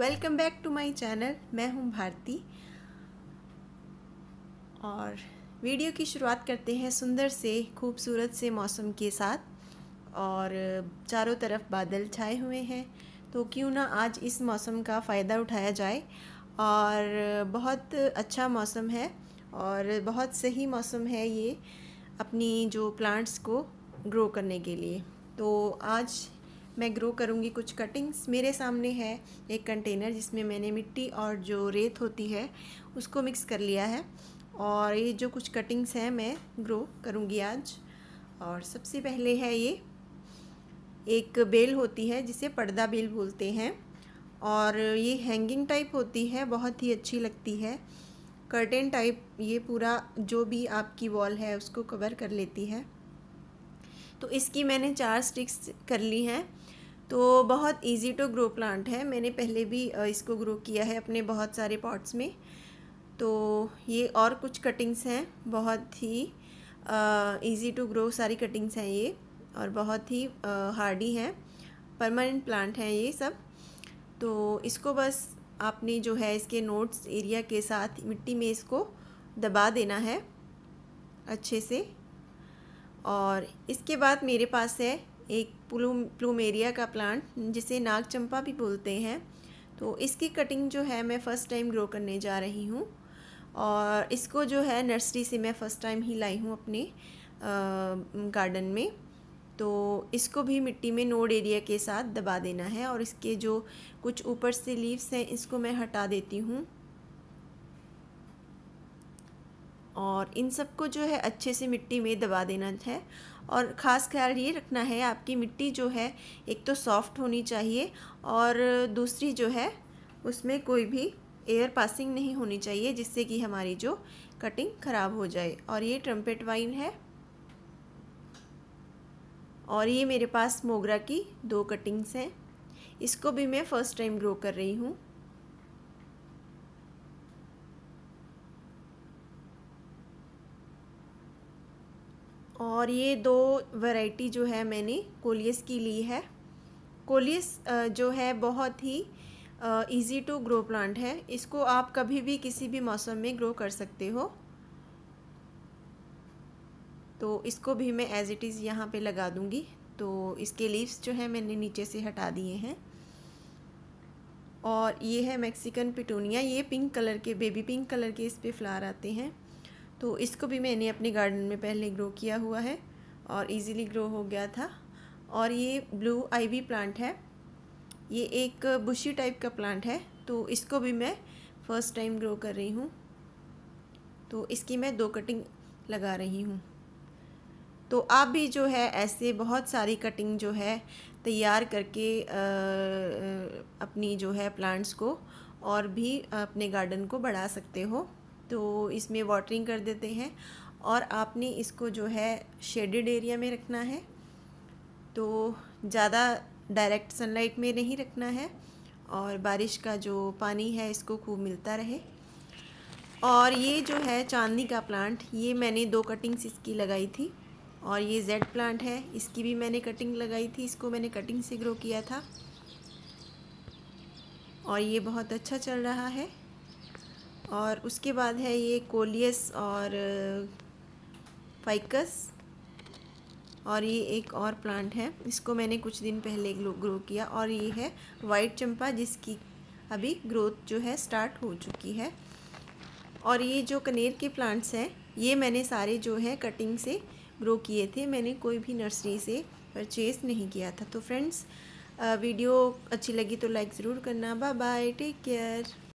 welcome back to my channel मैं हूं भारती और वीडियो की शुरुआत करते हैं सुंदर से खूबसूरत से मौसम के साथ और चारों तरफ बादल छाए हुए हैं तो क्यों ना आज इस मौसम का फ़ायदा उठाया जाए और बहुत अच्छा मौसम है और बहुत सही मौसम है ये अपनी जो प्लांट्स को ग्रो करने के लिए तो आज मैं ग्रो करूँगी कुछ कटिंग्स मेरे सामने है एक कंटेनर जिसमें मैंने मिट्टी और जो रेत होती है उसको मिक्स कर लिया है और ये जो कुछ कटिंग्स हैं मैं ग्रो करूँगी आज और सबसे पहले है ये एक बेल होती है जिसे पर्दा बेल बोलते हैं और ये हैंगिंग टाइप होती है बहुत ही अच्छी लगती है कर्टेन टाइप ये पूरा जो भी आपकी वॉल है उसको कवर कर लेती है तो इसकी मैंने चार स्टिक्स कर ली हैं तो बहुत इजी टू ग्रो प्लांट है मैंने पहले भी इसको ग्रो किया है अपने बहुत सारे पॉट्स में तो ये और कुछ कटिंग्स हैं बहुत ही इजी टू ग्रो सारी कटिंग्स हैं ये और बहुत ही हार्डी हैं परमानेंट प्लांट हैं ये सब तो इसको बस आपने जो है इसके नोट्स एरिया के साथ मिट्टी में इसको दबा देना है अच्छे से और इसके बाद मेरे पास है एक प्लूम प्लूमेरिया का प्लांट जिसे नाग चंपा भी बोलते हैं तो इसकी कटिंग जो है मैं फ़र्स्ट टाइम ग्रो करने जा रही हूँ और इसको जो है नर्सरी से मैं फ़र्स्ट टाइम ही लाई हूँ अपने गार्डन में तो इसको भी मिट्टी में नोड एरिया के साथ दबा देना है और इसके जो कुछ ऊपर से लीव्स हैं इसको मैं हटा देती हूँ और इन सबको जो है अच्छे से मिट्टी में दबा देना है और ख़ास ख्याल ये रखना है आपकी मिट्टी जो है एक तो सॉफ्ट होनी चाहिए और दूसरी जो है उसमें कोई भी एयर पासिंग नहीं होनी चाहिए जिससे कि हमारी जो कटिंग ख़राब हो जाए और ये ट्रम्पेट वाइन है और ये मेरे पास मोगरा की दो कटिंग्स हैं इसको भी मैं फ़र्स्ट टाइम ग्रो कर रही हूँ और ये दो वैरायटी जो है मैंने कोलियस की ली है कोलियस जो है बहुत ही ईज़ी टू ग्रो प्लांट है इसको आप कभी भी किसी भी मौसम में ग्रो कर सकते हो तो इसको भी मैं एज़ इट इज़ यहाँ पे लगा दूँगी तो इसके लीव्स जो है मैंने नीचे से हटा दिए हैं और ये है मैक्सिकन पिटूनिया ये पिंक कलर के बेबी पिंक कलर के इस पर फ्लावर आते हैं तो इसको भी मैंने अपने गार्डन में पहले ग्रो किया हुआ है और इजीली ग्रो हो गया था और ये ब्लू आईवी प्लांट है ये एक बुशी टाइप का प्लांट है तो इसको भी मैं फ़र्स्ट टाइम ग्रो कर रही हूँ तो इसकी मैं दो कटिंग लगा रही हूँ तो आप भी जो है ऐसे बहुत सारी कटिंग जो है तैयार करके अपनी जो है प्लांट्स को और भी अपने गार्डन को बढ़ा सकते हो तो इसमें वाटरिंग कर देते हैं और आपने इसको जो है शेडेड एरिया में रखना है तो ज़्यादा डायरेक्ट सनलाइट में नहीं रखना है और बारिश का जो पानी है इसको खूब मिलता रहे और ये जो है चांदनी का प्लांट ये मैंने दो कटिंग्स इसकी लगाई थी और ये जेड प्लांट है इसकी भी मैंने कटिंग लगाई थी इसको मैंने कटिंग से ग्रो किया था और ये बहुत अच्छा चल रहा है और उसके बाद है ये कोलियस और फाइकस और ये एक और प्लांट है इसको मैंने कुछ दिन पहले ग्रो किया और ये है वाइट चंपा जिसकी अभी ग्रोथ जो है स्टार्ट हो चुकी है और ये जो कनेर के प्लांट्स हैं ये मैंने सारे जो है कटिंग से ग्रो किए थे मैंने कोई भी नर्सरी से परचेज़ नहीं किया था तो फ्रेंड्स वीडियो अच्छी लगी तो लाइक ज़रूर करना बाय बाय टेक केयर